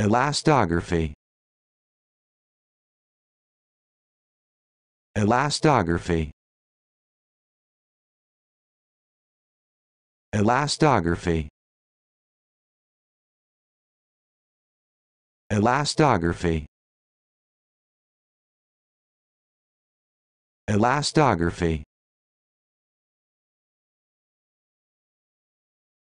Elastography Elastography Elastography Elastography Elastography